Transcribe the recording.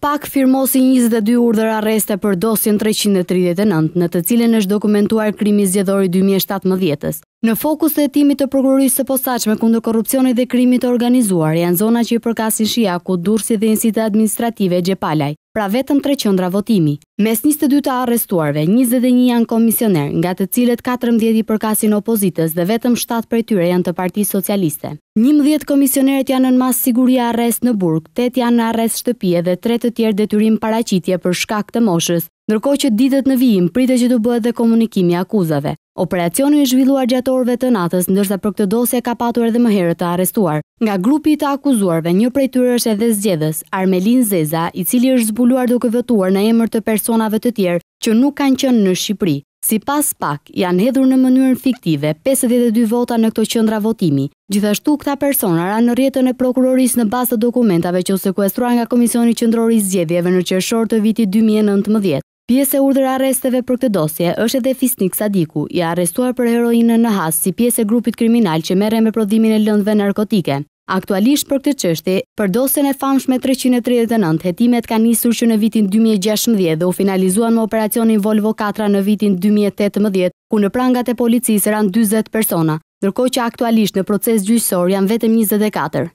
pak firmosi 22 urdhër arreste për dosjen 339 në të cilën është dokumentuar krimi zgjedhori 2017-s. Në fokus të hetimit të prokurorisë së posaçme kundër korrupsionit dhe krimit të organizuar janë zona që i përkasin Shia, ku Durrësi dhe Institutet Administrative Xhepalaj pra vetëm 3 qëndra votimi. Mes 22 të arrestuarve, 21 janë komisioner, nga të cilët 14 i përkasin opozitës dhe vetëm 7 për tyre janë të parti socialiste. 11 komisioneret janë në masë siguria arrest në burg, 8 janë në arrest shtëpie dhe 3 të tjerë detyrim paracitje për shkak të moshës, nërko që ditët në vijim pritë që të bëhet dhe komunikimi akuzave. Operacioni është zhvilluar gjatë orëve të natës, ndërsa për këtë dosje ka patur edhe më herët të arrestuar. Nga grupi i të akuzuarve, një prej tyre është edhe zgjedhës, Armelin Zeza, i cili është zbuluar duke vetuar në emër të personave të tjerë që nuk kanë qenë në Shqipëri. Si pas pak, janë hedhur në mënyrën fiktive 52 vota në këto qëndra votimi. Gjithashtu, këta persona ra në rjetën e prokuroris në bastë dokumentave që u sekuestruar nga Komisioni Qëndrori Zgjedhjeve në qërëshor të viti 2019. Pjesë e urdhër arresteve për këtë dosje është edhe Fisnik Sadiku, i arrestuar për heroinën në Has si pjesë e grupit kriminal që mere me prodhimin e lëndëve narkotike. Aktualisht për këtë çështje, për dosjen e famshme 339, hetimet kanë nisur që në vitin 2016 dhe u finalizuan me operacionin Volvo 4 në vitin 2018, ku në prangat e policisë ran 40 persona, ndërkohë që aktualisht në proces gjyqësor janë vetëm 24.